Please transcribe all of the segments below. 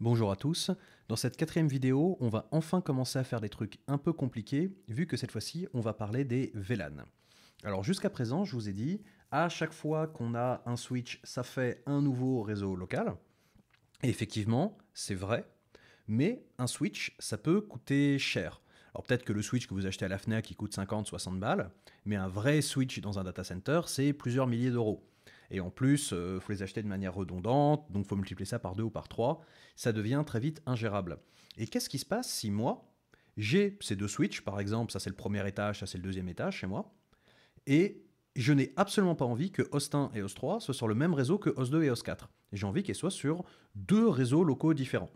Bonjour à tous, dans cette quatrième vidéo, on va enfin commencer à faire des trucs un peu compliqués, vu que cette fois-ci, on va parler des VLAN. Alors jusqu'à présent, je vous ai dit, à chaque fois qu'on a un switch, ça fait un nouveau réseau local. Et effectivement, c'est vrai, mais un switch, ça peut coûter cher. Alors peut-être que le switch que vous achetez à la FNAC, il coûte 50-60 balles, mais un vrai switch dans un data center, c'est plusieurs milliers d'euros. Et en plus, il euh, faut les acheter de manière redondante, donc faut multiplier ça par deux ou par trois. Ça devient très vite ingérable. Et qu'est-ce qui se passe si moi, j'ai ces deux switches, par exemple, ça c'est le premier étage, ça c'est le deuxième étage chez moi, et je n'ai absolument pas envie que host 1 et host 3 soient sur le même réseau que host 2 et host 4. J'ai envie qu'ils soient sur deux réseaux locaux différents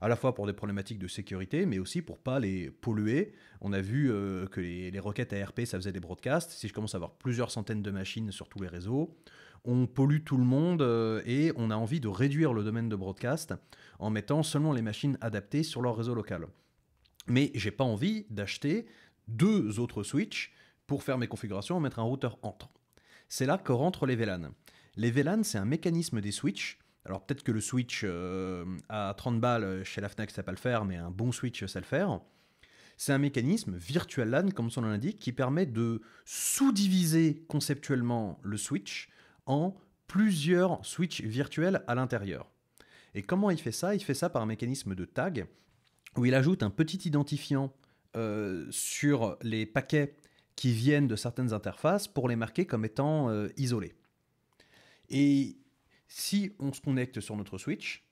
à la fois pour des problématiques de sécurité, mais aussi pour pas les polluer. On a vu euh, que les, les, requêtes ARP, ça faisait des broadcasts. Si je commence à avoir plusieurs centaines de machines sur tous les réseaux, on pollue tout le monde euh, et on a envie de réduire le domaine de broadcast en mettant seulement les machines adaptées sur leur réseau local. Mais j'ai pas envie d'acheter deux autres switches pour faire mes configurations et mettre un routeur entre. C'est là que rentrent les VLAN. Les VLAN, c'est un mécanisme des switches. Alors peut-être que le switch euh, à 30 balles chez la FNAC, ça pas le faire, mais un bon switch, ça le faire. C'est un mécanisme virtual LAN, comme son nom l'indique, qui permet de sous-diviser conceptuellement le switch en plusieurs switches virtuels à l'intérieur. Et comment il fait ça Il fait ça par un mécanisme de tag où il ajoute un petit identifiant euh, sur les paquets qui viennent de certaines interfaces pour les marquer comme étant euh, isolés. Et si on se connecte sur notre switch,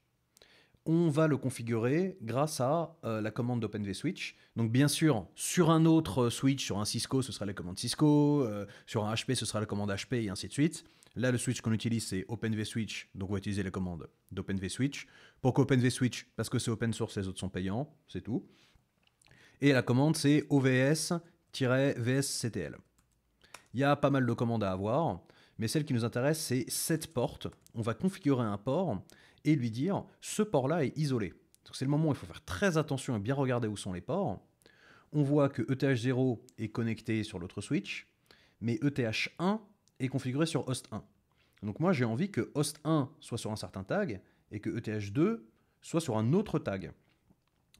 on va le configurer grâce à euh, la commande d'OpenV Switch. Donc bien sûr, sur un autre euh, switch, sur un Cisco, ce sera la commande Cisco, euh, sur un HP, ce sera la commande HP, et ainsi de suite. Là, le switch qu'on utilise, c'est OpenV Switch, donc on va utiliser la commande d'OpenV Switch. Pourquoi OpenV Switch Parce que c'est open source, les autres sont payants, c'est tout. Et la commande, c'est OVS-VSCTL. Il y a pas mal de commandes à avoir, mais celle qui nous intéresse, c'est cette porte. On va configurer un port et lui dire ce port-là est isolé. c'est le moment où il faut faire très attention et bien regarder où sont les ports. On voit que ETH0 est connecté sur l'autre switch, mais ETH1 est configuré sur host 1. Donc moi j'ai envie que host 1 soit sur un certain tag et que ETH2 soit sur un autre tag.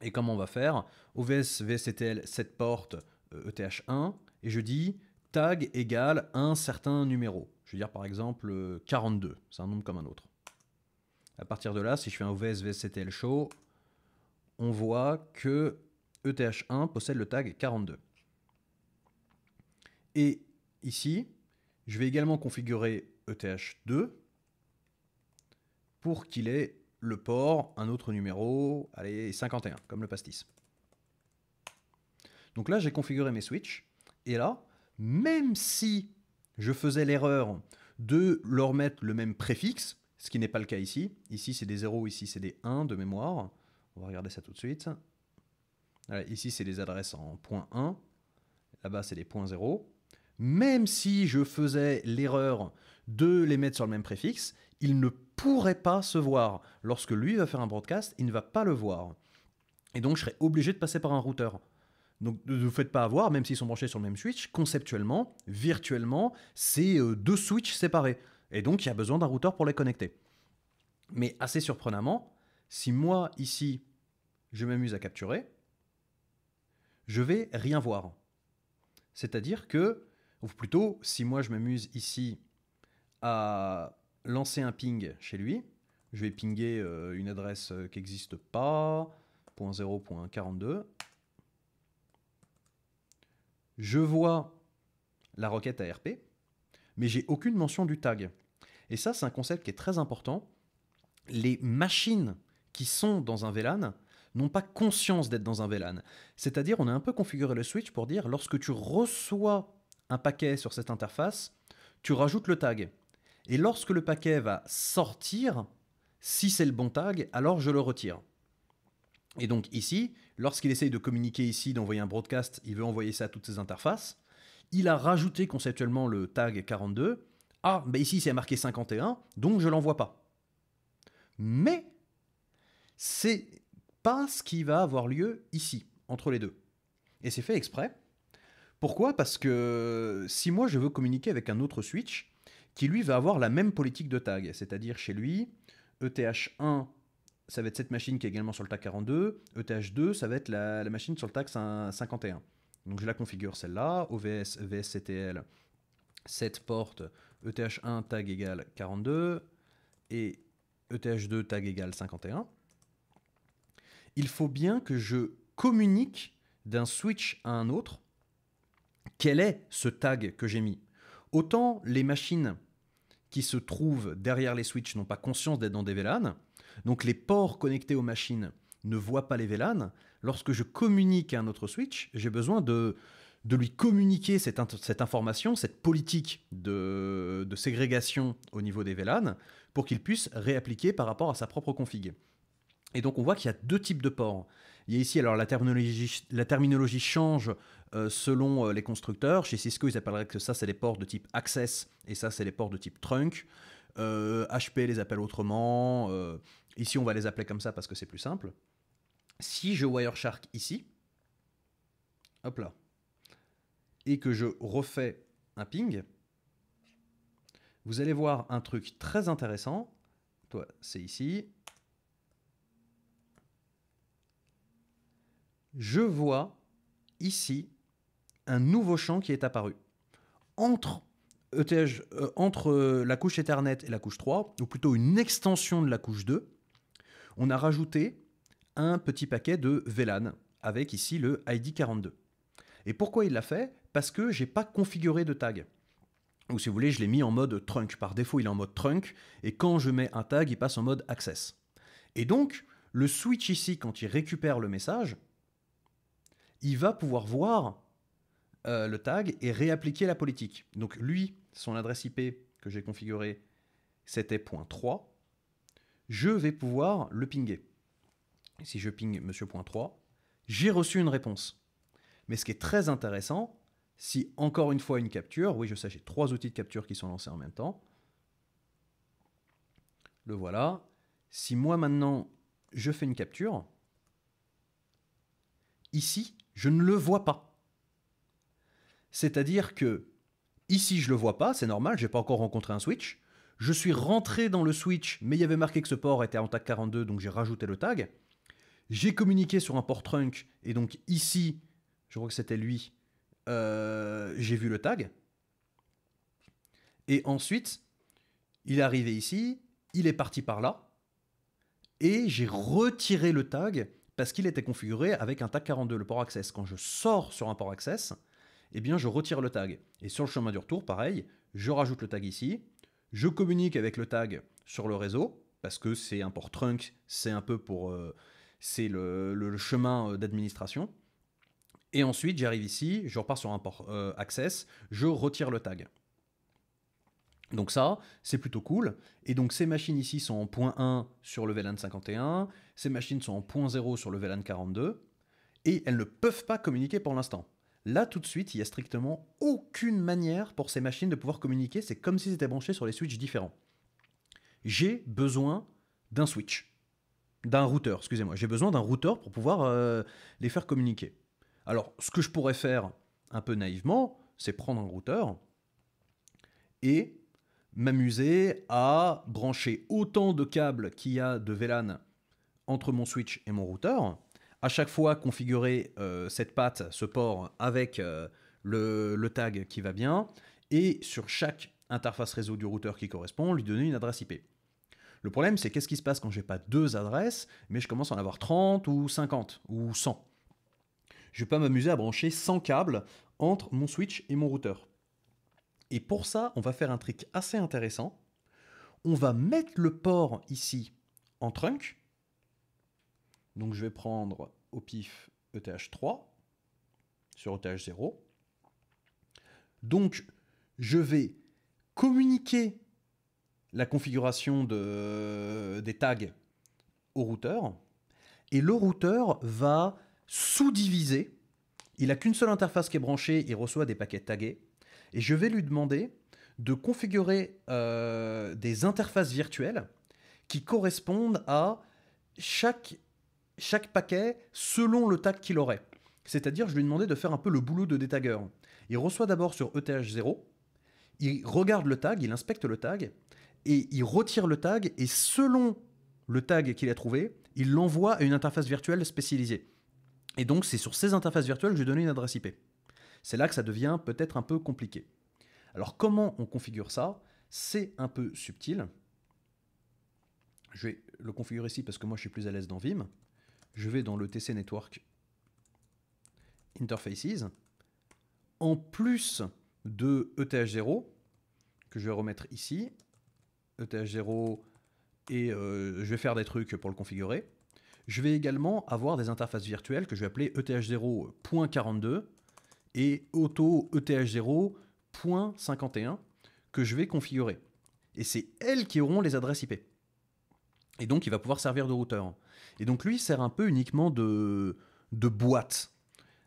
Et comment on va faire OVS VSTL 7 porte, ETH1 euh, e et je dis tag égale un certain numéro. Je veux dire par exemple 42, euh, c'est un nombre comme un autre. À partir de là, si je fais un OVS VSCTL show, on voit que ETH1 possède le tag 42. Et ici, je vais également configurer ETH2 pour qu'il ait le port, un autre numéro, allez, 51, comme le pastis. Donc là, j'ai configuré mes switches, et là, même si je faisais l'erreur de leur mettre le même préfixe, ce qui n'est pas le cas ici. Ici, c'est des 0, ici, c'est des 1 de mémoire. On va regarder ça tout de suite. ici, c'est les adresses en point 1. Là-bas, c'est les points 0. Même si je faisais l'erreur de les mettre sur le même préfixe, il ne pourrait pas se voir. Lorsque lui va faire un broadcast, il ne va pas le voir. Et donc, je serais obligé de passer par un routeur. Donc ne vous faites pas avoir, même s'ils sont branchés sur le même switch, conceptuellement, virtuellement, c'est euh, deux switches séparés. Et donc, il y a besoin d'un routeur pour les connecter. Mais assez surprenamment, si moi, ici, je m'amuse à capturer, je vais rien voir. C'est-à-dire que, ou plutôt, si moi, je m'amuse ici à lancer un ping chez lui, je vais pinger euh, une adresse euh, qui n'existe pas, .0.42. Je vois la requête ARP, mais j'ai aucune mention du tag. Et ça, c'est un concept qui est très important. Les machines qui sont dans un VLAN n'ont pas conscience d'être dans un VLAN. C'est-à-dire, on a un peu configuré le switch pour dire, lorsque tu reçois un paquet sur cette interface, tu rajoutes le tag. Et lorsque le paquet va sortir, si c'est le bon tag, alors je le retire. Et donc ici, lorsqu'il essaye de communiquer ici, d'envoyer un broadcast, il veut envoyer ça à toutes ses interfaces. Il a rajouté conceptuellement le tag 42. Ah, mais bah ici c'est marqué 51, donc je l'envoie pas. Mais c'est pas ce qui va avoir lieu ici, entre les deux. Et c'est fait exprès. Pourquoi Parce que si moi je veux communiquer avec un autre switch, qui lui va avoir la même politique de tag, c'est-à-dire chez lui, ETH1, ça va être cette machine qui est également sur le tag 42, ETH2, ça va être la, machine sur le tag 51. Donc je la configure celle-là, OVS, VSCTL, CTL, porte ETH1 tag égale 42 et ETH2 tag égale 51. Il faut bien que je communique d'un switch à un autre quel est ce tag que j'ai mis. Autant les machines qui se trouvent derrière les switches n'ont pas conscience d'être dans des VLAN, donc les ports connectés aux machines ne voient pas les VLAN. Lorsque je communique à un autre switch, j'ai besoin de, de lui communiquer cette, information, cette politique de, ségrégation au niveau des VLAN, pour qu'il puisse réappliquer par rapport à sa propre config. Et donc on voit qu'il y a deux types de ports. Il y a ici, alors la terminologie, change euh, selon euh, les constructeurs. Chez Cisco, ils appelleraient que ça, c'est les ports de type Access, et ça, c'est les ports de type Trunk. HP euh, les appelle autrement. ici, on va les appeler comme ça parce que c'est plus simple. Si je Wireshark ici, hop là, et que je refais un ping, vous allez voir un truc très intéressant. Toi, c'est ici. Je vois ici un nouveau champ qui est apparu. Entre, euh, entre euh, la couche Ethernet et la couche 3, ou plutôt une extension de la couche 2, on a rajouté un petit paquet de VLAN avec ici le ID42. Et pourquoi il l'a fait Parce que j'ai pas configuré de tag. Ou si vous voulez, je l'ai mis en mode trunk. Par défaut, il est en mode trunk. Et quand je mets un tag, il passe en mode access. Et donc, le switch ici, quand il récupère le message, il va pouvoir voir euh, le tag et réappliquer la politique. Donc lui, son adresse IP que j'ai configurée, c'était point 3. Je vais pouvoir le pinguer. si je ping monsieur.3, j'ai reçu une réponse. Mais ce qui est très intéressant, si encore une fois une capture, oui je sais, j'ai trois outils de capture qui sont lancés en même temps. Le voilà. Si moi maintenant je fais une capture, ici je ne le vois pas. C'est-à-dire que ici je ne le vois pas, c'est normal, je n'ai pas encore rencontré un switch. Je suis rentré dans le switch, mais il y avait marqué que ce port était en tag 42, donc j'ai rajouté le tag. J'ai communiqué sur un port trunk, et donc ici, je crois que c'était lui, euh, j'ai vu le tag. Et ensuite, il est arrivé ici, il est parti par là, et j'ai retiré le tag parce qu'il était configuré avec un tag 42, le port access. Quand je sors sur un port access, eh bien je retire le tag. Et sur le chemin du retour, pareil, je rajoute le tag ici, je communique avec le tag sur le réseau, parce que c'est un port trunk, c'est un peu pour... Euh, c'est le chemin euh, d'administration. Et ensuite, j'arrive ici, je repars sur un port euh, access, je retire le tag. Donc ça, c'est plutôt cool. Et donc ces machines ici sont en point .1 sur le VLAN 51, ces machines sont en point .0 sur le VLAN 42, et elles ne peuvent pas communiquer pour l'instant. Là, tout de suite, il n'y a strictement aucune manière pour ces machines de pouvoir communiquer, c'est comme si étaient branché sur les switches différents. J'ai besoin d'un switch, d'un routeur, excusez-moi, j'ai besoin d'un routeur pour pouvoir euh, les faire communiquer. Alors, ce que je pourrais faire un peu naïvement, c'est prendre un routeur et m'amuser à brancher autant de câbles qu'il y a de VLAN entre mon switch et mon routeur, à chaque fois configurer euh, cette patte, ce port avec euh, le, tag qui va bien, et sur chaque interface réseau du routeur qui correspond, lui donner une adresse IP. Le problème, c'est qu'est-ce qui se passe quand j'ai pas deux adresses, mais je commence à en avoir 30 ou 50 ou 100 je vais pas m'amuser à brancher 100 câbles entre mon switch et mon routeur. Et pour ça, on va faire un trick assez intéressant. On va mettre le port ici en trunk. Donc je vais prendre au pif ETH3 sur ETH0. Donc je vais communiquer la configuration de, des tags au routeur. Et le routeur va sous-divisé. Il n'a qu'une seule interface qui est branchée, il reçoit des paquets tagués. Et je vais lui demander de configurer euh, des interfaces virtuelles qui correspondent à chaque, paquet selon le tag qu'il aurait. C'est-à-dire, je lui demandais de faire un peu le boulot de détagueur. Il reçoit d'abord sur ETH0, il regarde le tag, il inspecte le tag, et il retire le tag, et selon le tag qu'il a trouvé, il l'envoie à une interface virtuelle spécialisée. Et donc, c'est sur ces interfaces virtuelles que je vais donner une adresse IP. C'est là que ça devient peut-être un peu compliqué. Alors, comment on configure ça C'est un peu subtil. Je vais le configurer ici parce que moi, je suis plus à l'aise dans Vim. Je vais dans le TC Network Interfaces. En plus de ETH0, que je vais remettre ici, ETH0, et euh, je vais faire des trucs pour le configurer. Je vais également avoir des interfaces virtuelles que je vais appeler ETH0.42 et auto ETH0.51 que je vais configurer. Et c'est elles qui auront les adresses IP. Et donc, il va pouvoir servir de routeur. Et donc, lui, sert un peu uniquement de, boîte.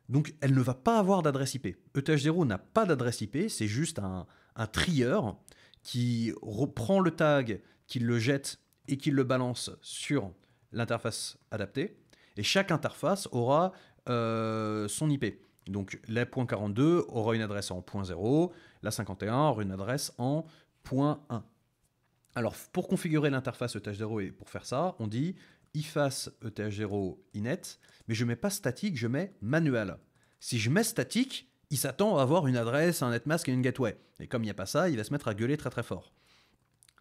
Donc, elle ne va pas avoir d'adresse IP. ETH0 n'a pas d'adresse IP, c'est juste un, un trieur qui reprend le tag, qui le jette et qui le balance sur l'interface adaptée. Et chaque interface aura euh, son IP. Donc la .42 aura une adresse en .0, la 51 aura une adresse en .1. Alors pour configurer l'interface ETH0 et pour faire ça, on dit iface ETH0 INET, mais je ne mets pas statique, je mets manuel. Si je mets statique, il s'attend à avoir une adresse, un netmask et une gateway. Et comme il n'y a pas ça, il va se mettre à gueuler très très fort.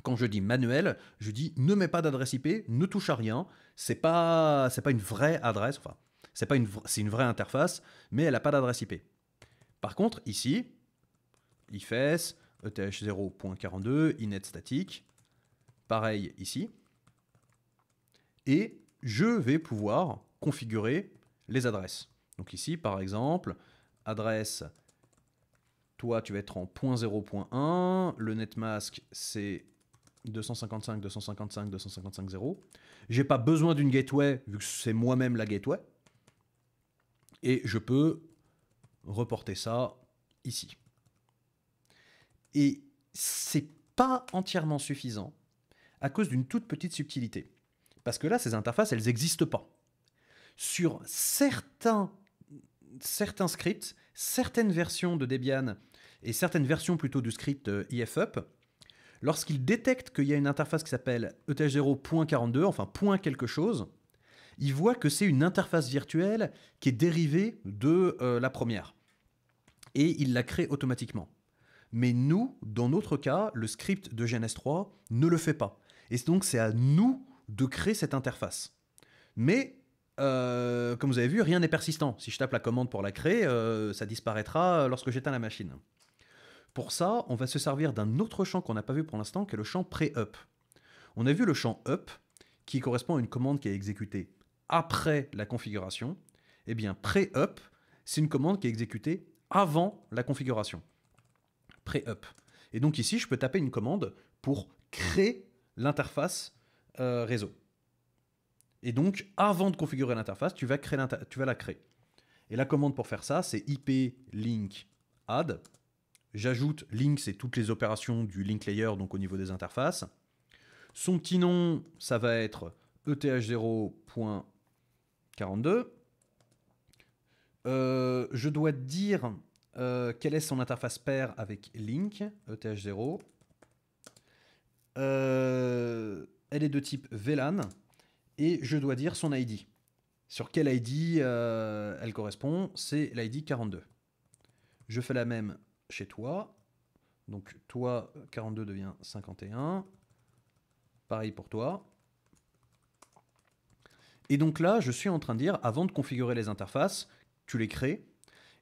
Quand je dis manuel, je dis ne mets pas d'adresse IP, ne touche à rien. C'est pas, c'est pas une vraie adresse. Enfin, c'est pas une, c'est une vraie interface, mais elle n'a pas d'adresse IP. Par contre, ici, ifs, eth0.42, INET statique, pareil ici. Et je vais pouvoir configurer les adresses. Donc ici, par exemple, adresse, toi tu vas être en .0.1, le netmask c'est 255, 255, 255, 0. J'ai pas besoin d'une gateway, vu que c'est moi-même la gateway. Et je peux reporter ça ici. Et c'est pas entièrement suffisant à cause d'une toute petite subtilité. Parce que là, ces interfaces, elles n'existent pas. Sur certains, certains scripts, certaines versions de Debian et certaines versions plutôt du script euh, IFUP, Lorsqu'il détecte qu'il y a une interface qui s'appelle ETH0.42, enfin point quelque chose, il voit que c'est une interface virtuelle qui est dérivée de euh, la première. Et il la crée automatiquement. Mais nous, dans notre cas, le script de GNS3 ne le fait pas. Et donc c'est à nous de créer cette interface. Mais euh, comme vous avez vu, rien n'est persistant. Si je tape la commande pour la créer, euh, ça disparaîtra lorsque j'éteins la machine. Pour ça, on va se servir d'un autre champ qu'on n'a pas vu pour l'instant, qui est le champ pré-up. On a vu le champ up, qui correspond à une commande qui est exécutée après la configuration. Eh bien, pré-up, c'est une commande qui est exécutée avant la configuration. « up Et donc ici, je peux taper une commande pour créer l'interface euh, réseau. Et donc, avant de configurer l'interface, tu, tu vas la créer. Et la commande pour faire ça, c'est ip link add J'ajoute link, c'est toutes les opérations du link layer, donc au niveau des interfaces. Son petit nom, ça va être eth0.42. Euh, je dois dire euh, quelle est son interface pair avec link, eth0. Euh, elle est de type VLAN et je dois dire son ID. Sur quel ID elle correspond C'est l'ID 42. Je fais la même chez toi. Donc toi, 42 devient 51. Pareil pour toi. Et donc là, je suis en train de dire, avant de configurer les interfaces, tu les crées.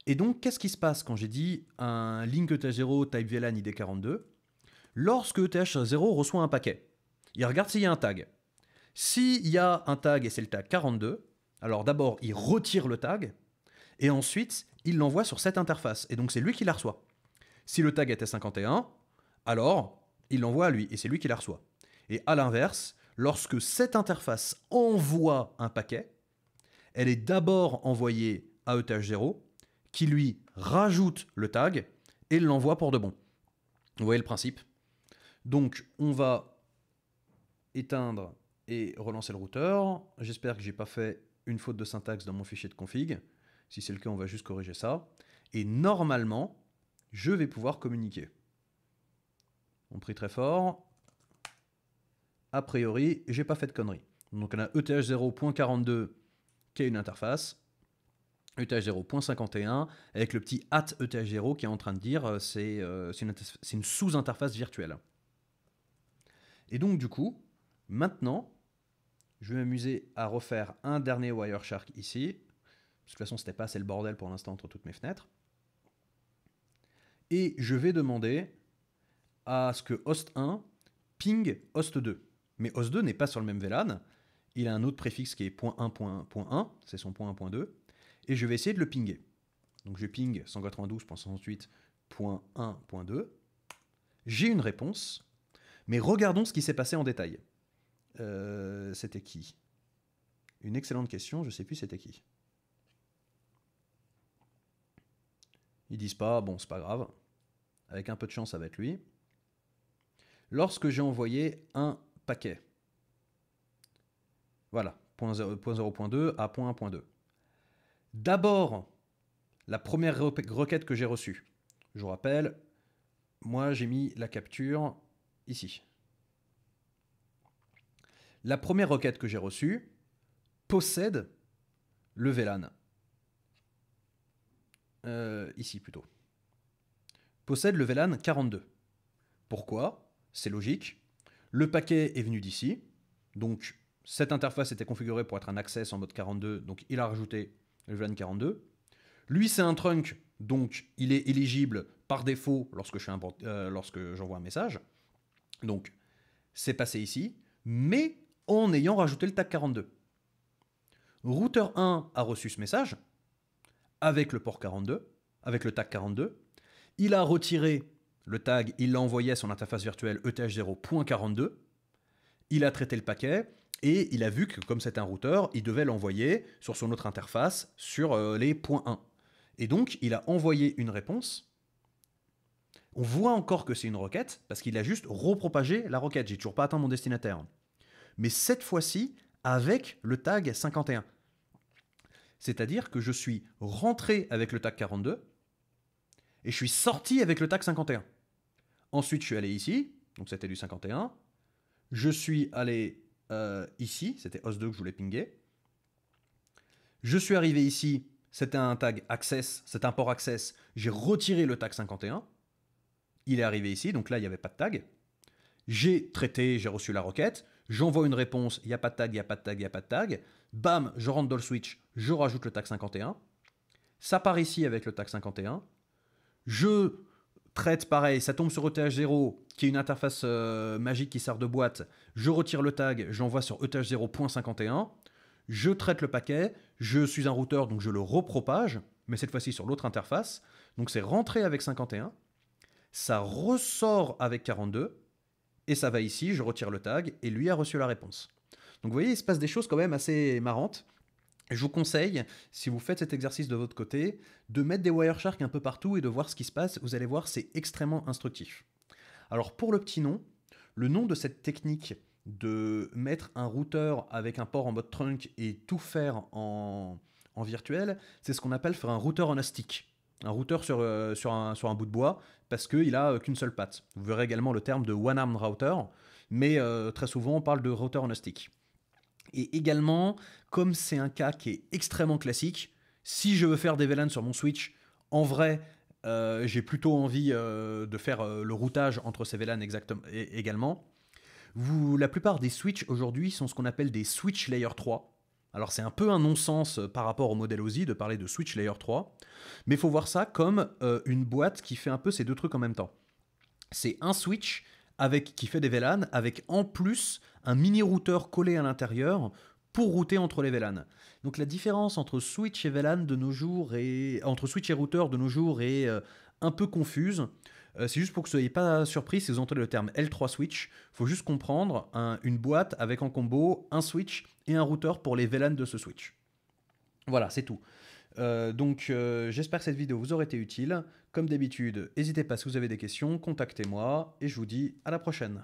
Et donc, qu'est-ce qui se passe quand j'ai dit un link ETH0 type VLAN ID42 Lorsque ETH0 reçoit un paquet, il regarde s'il y a un tag. S'il y a un tag et c'est le tag 42, alors d'abord, il retire le tag et ensuite, il l'envoie sur cette interface. Et donc, c'est lui qui la reçoit. Si le tag était 51, alors il l'envoie à lui et c'est lui qui la reçoit. Et à l'inverse, lorsque cette interface envoie un paquet, elle est d'abord envoyée à ETH0 qui lui rajoute le tag et l'envoie pour de bon. Vous voyez le principe Donc on va éteindre et relancer le routeur. J'espère que j'ai pas fait une faute de syntaxe dans mon fichier de config. Si c'est le cas, on va juste corriger ça. Et normalement, je vais pouvoir communiquer. On prie très fort. A priori, j'ai pas fait de conneries. Donc on a ETH0.42 qui est une interface. E ETH0.51 avec le petit at ETH0 qui est en train de dire euh, euh, c'est une, sous-interface virtuelle. Et donc du coup, maintenant, je vais m'amuser à refaire un dernier Wireshark ici. de toute façon, c'était pas assez le bordel pour l'instant entre toutes mes fenêtres et je vais demander à ce que host 1 ping host 2. Mais host 2 n'est pas sur le même VLAN, il a un autre préfixe qui est .1.1.1, c'est son .1.2, et je vais essayer de le pinger. Donc je ping 192.168.1.2, j'ai une réponse, mais regardons ce qui s'est passé en détail. Euh, c'était qui Une excellente question, je sais plus c'était qui. Ils disent pas, bon c'est pas grave, avec un peu de chance être lui, lorsque j'ai envoyé un paquet. Voilà, point à point 1.2. D'abord, la première requête que j'ai reçue. Je vous rappelle, moi j'ai mis la capture ici. La première requête que j'ai reçue possède le VLAN. Euh, ici plutôt possède le VLAN 42. Pourquoi C'est logique. Le paquet est venu d'ici, donc cette interface était configurée pour être un access en mode 42, donc il a rajouté le VLAN 42. Lui, c'est un trunk, donc il est éligible par défaut euh, lorsque j'envoie un message. Donc c'est passé ici, mais en ayant rajouté le tag 42. router 1 a reçu ce message avec le port 42, avec le tag 42, il a retiré le tag, il l'a envoyé à son interface virtuelle ETH0.42. Il a traité le paquet et il a vu que comme c'est un routeur, il devait l'envoyer sur son autre interface sur euh, les points 1. Et donc, il a envoyé une réponse. On voit encore que c'est une requête parce qu'il a juste repropagé la requête. J'ai toujours pas atteint mon destinataire. Mais cette fois-ci, avec le tag 51. C'est-à-dire que je suis rentré avec le tag 42 et je suis sorti avec le tag 51. Ensuite, je suis allé ici, donc c'était du 51. Je suis allé euh, ici, c'était OS2 que je voulais pinguer. Je suis arrivé ici, c'était un tag access, c'est un port access. J'ai retiré le tag 51. Il est arrivé ici, donc là, il n'y avait pas de tag. J'ai traité, j'ai reçu la requête. J'envoie une réponse, il n'y a pas de tag, il n'y a pas de tag, il n'y a pas de tag. Bam, je rentre dans le switch, je rajoute le tag 51. Ça part ici avec le tag 51. Je traite pareil, ça tombe sur ETH0, qui est une interface euh, magique qui sert de boîte. Je retire le tag, j'envoie sur e ETH0.51. Je traite le paquet, je suis un routeur, donc je le repropage, mais cette fois-ci sur l'autre interface. Donc c'est rentré avec 51, ça ressort avec 42, et ça va ici, je retire le tag, et lui a reçu la réponse. Donc vous voyez, il se passe des choses quand même assez marrantes. Je vous conseille, si vous faites cet exercice de votre côté, de mettre des Wireshark un peu partout et de voir ce qui se passe. Vous allez voir, c'est extrêmement instructif. Alors pour le petit nom, le nom de cette technique de mettre un routeur avec un port en mode trunk et tout faire en, virtuel, c'est ce qu'on appelle faire un routeur en astic. Un routeur euh, sur, un, bout de bois, parce qu'il n'a euh, qu'une seule patte. Vous verrez également le terme de one arm router, mais euh, très souvent on parle de routeur en et également, comme c'est un cas qui est extrêmement classique, si je veux faire des VLAN sur mon Switch, en vrai, euh, j'ai plutôt envie euh, de faire euh, le routage entre ces VLAN exactement, également. Vous, la plupart des switches aujourd'hui sont ce qu'on appelle des switch layer 3. Alors c'est un peu un non-sens par rapport au modèle OSI de parler de switch layer 3, mais il faut voir ça comme une boîte qui fait un peu ces deux trucs en même temps. C'est un switch avec, qui fait des VLAN, avec en plus un mini routeur collé à l'intérieur pour router entre les VLAN. Donc la différence entre switch et VLAN de nos jours et entre switch et routeur de nos jours est euh, un peu confuse. Euh, c'est juste pour que vous soyez pas surpris si vous entendez le terme L3 switch. Il Faut juste comprendre une boîte avec en combo un switch et un routeur pour les VLAN de ce switch. Voilà, c'est tout. Euh, donc j'espère que cette vidéo vous aura été utile. Comme d'habitude, n'hésitez pas si vous avez des questions, contactez-moi et je vous dis à la prochaine.